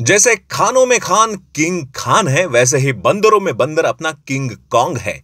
जैसे खानों में खान किंग खान है वैसे ही बंदरों में बंदर अपना किंग कॉन्ग है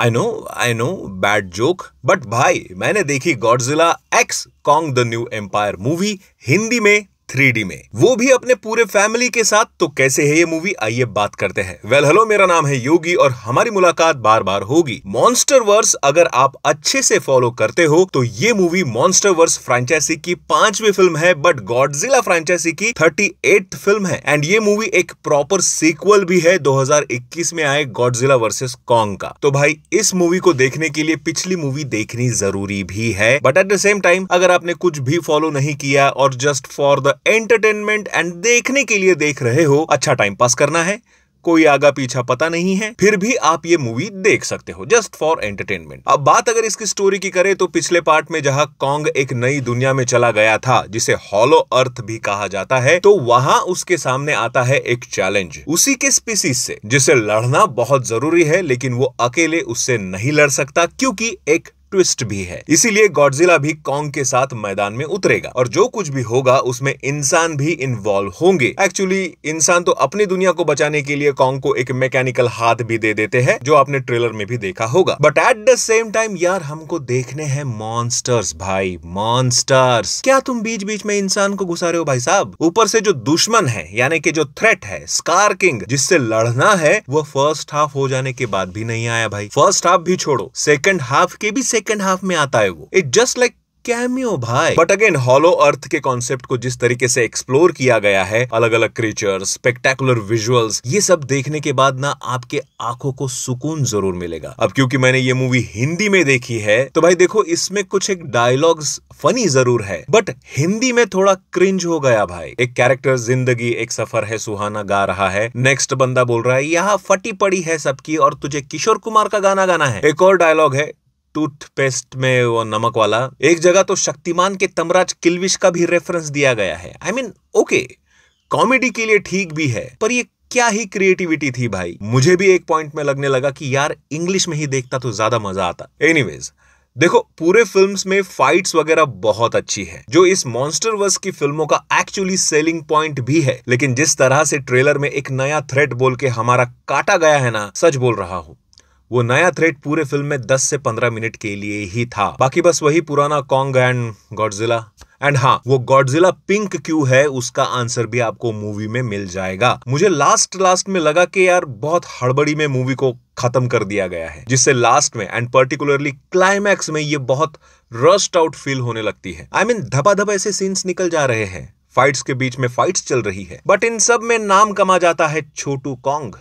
I know I know bad joke but भाई मैंने देखी Godzilla x Kong the new empire movie Hindi में थ्री में वो भी अपने पूरे फैमिली के साथ तो कैसे है ये मूवी आइए बात करते हैं वेल हेलो मेरा नाम है योगी और हमारी मुलाकात बार बार होगी मॉन्स्टर वर्स अगर आप अच्छे से फॉलो करते हो तो ये मूवी मॉन्स्टर वर्स फ्रेंचाइजी की पांचवी फिल्म है बट गॉड फ्रेंचाइजी की थर्टी फिल्म है एंड ये मूवी एक प्रॉपर सीक्वल भी है 2021 में आए जिला वर्सेस कॉन्ग का तो भाई इस मूवी को देखने के लिए पिछली मूवी देखनी जरूरी भी है but at the same time अगर आपने कुछ भी फॉलो नहीं किया और just for the entertainment and देखने के लिए देख रहे हो अच्छा टाइम पास करना है कोई आगा पीछा पता नहीं है फिर भी आप ये मूवी देख सकते हो जस्ट फॉर एंटरटेनमेंट अब बात अगर इसकी स्टोरी की करें तो पिछले पार्ट में जहां कॉन्ग एक नई दुनिया में चला गया था जिसे हॉलो अर्थ भी कहा जाता है तो वहां उसके सामने आता है एक चैलेंज उसी के स्पीसीज से जिसे लड़ना बहुत जरूरी है लेकिन वो अकेले उससे नहीं लड़ सकता क्योंकि एक ट्विस्ट भी है इसीलिए गॉडजिला भी कॉन्ग के साथ मैदान में उतरेगा और जो कुछ भी होगा उसमें इंसान भी इन्वॉल्व होंगे एक्चुअली इंसान तो अपनी दुनिया को बचाने के लिए कॉन्ग को एक मैकेनिकल हाथ भी दे देते हैं जो आपने ट्रेलर में भी देखा होगा but at the same time यार हमको देखने हैं मॉन्स्टर्स भाई मॉन्स्टर्स क्या तुम बीच बीच में इंसान को घुसा रहे हो भाई साहब ऊपर से जो दुश्मन है यानी कि जो थ्रेट है स्कार किंग जिससे लड़ना है वो फर्स्ट हाफ हो जाने के बाद भी नहीं आया भाई फर्स्ट हाफ भी छोड़ो सेकंड हाफ के भी सेकेंड हाफ में आता है वो इट जस्ट लाइक कैमियो भाई बट अगेन हॉलो अर्थ के कॉन्सेप्ट को जिस तरीके से एक्सप्लोर किया गया है अलग अलग क्रीचर स्पेक्टेकुलर विजुअल्स ये सब देखने के बाद ना आपके आंखों को सुकून जरूर मिलेगा अब क्योंकि मैंने ये मूवी हिंदी में देखी है तो भाई देखो इसमें कुछ एक डायलॉग्स फनी जरूर है बट हिंदी में थोड़ा क्रिंज हो गया भाई एक कैरेक्टर जिंदगी एक सफर है सुहाना गा रहा है नेक्स्ट बंदा बोल रहा है यहाँ फटी पड़ी है सबकी और तुझे किशोर कुमार का गाना गाना है एक और डायलॉग है टूथपेस्ट में वो नमक वाला एक जगह तो शक्तिमान के तमराज किलविश का भी रेफरेंस दिया गया है आई मीन ओके कॉमेडी के लिए ठीक भी है पर ये क्या ही क्रिएटिविटी थी भाई मुझे भी एक पॉइंट में लगने लगा कि यार इंग्लिश में ही देखता तो ज्यादा मजा आता एनीवेज देखो पूरे फिल्म्स में फाइट्स वगैरह बहुत अच्छी है जो इस मॉन्स्टर वर्स की फिल्मों का एक्चुअली सेलिंग पॉइंट भी है लेकिन जिस तरह से ट्रेलर में एक नया थ्रेट बोल के हमारा काटा गया है ना सच बोल रहा हूँ वो नया थ्रेट पूरे फिल्म में 10 से 15 मिनट के लिए ही था बाकी बस वही पुराना कॉन्ग एंड गॉडजिला एंड हाँ वो गॉडजिला पिंक क्यों है उसका आंसर भी आपको मूवी में मिल जाएगा मुझे लास्ट लास्ट में लगा कि यार बहुत हड़बड़ी में मूवी को खत्म कर दिया गया है जिससे लास्ट में एंड पर्टिकुलरली क्लाइमैक्स में ये बहुत रस्ट आउट फील होने लगती है आई मीन mean, धबा धबा ऐसे सीन्स निकल जा रहे हैं फाइट्स के बीच में फाइट्स चल रही है बट इन सब में नाम कमा जाता है छोटू कॉन्ग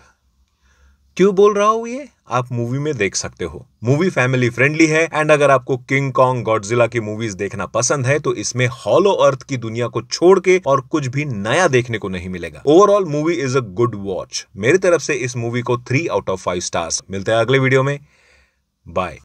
क्यों बोल रहा हूँ ये आप मूवी में देख सकते हो मूवी फैमिली फ्रेंडली है एंड अगर आपको किंग कॉन्ग गॉडजिला की मूवीज देखना पसंद है तो इसमें हॉलो अर्थ की दुनिया को छोड़ के और कुछ भी नया देखने को नहीं मिलेगा overall movie is a good watch मेरी तरफ से इस मूवी को three out of five stars मिलते हैं अगले वीडियो में बाय